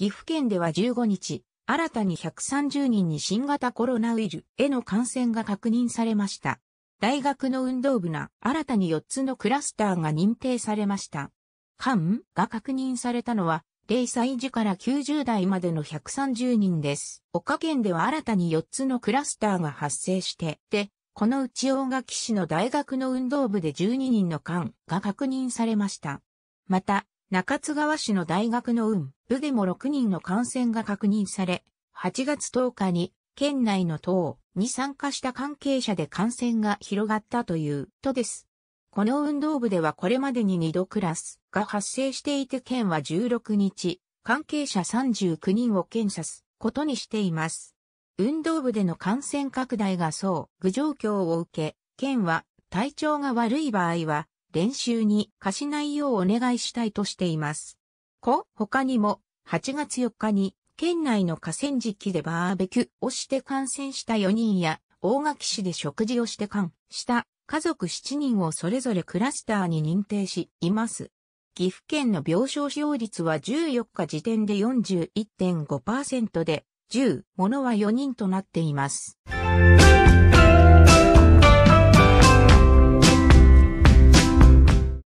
岐阜県では15日、新たに130人に新型コロナウイルへの感染が確認されました。大学の運動部な新たに4つのクラスターが認定されました。肝が確認されたのは、0歳児から90代までの130人です。岡県では新たに4つのクラスターが発生して、で、このうち大垣市の大学の運動部で12人の肝が確認されました。また、中津川市の大学の運部でも6人の感染が確認され、8月10日に県内の党に参加した関係者で感染が広がったというとです。この運動部ではこれまでに2度クラスが発生していて県は16日、関係者39人を検査すことにしています。運動部での感染拡大がそう、具状況を受け、県は体調が悪い場合は練習に貸しないようお願いしたいとしています。こ、他にも、8月4日に、県内の河川敷でバーベキューをして感染した4人や、大垣市で食事をして感した家族7人をそれぞれクラスターに認定しいます。岐阜県の病床使用率は14日時点で41.5%で、10ものは4人となっています。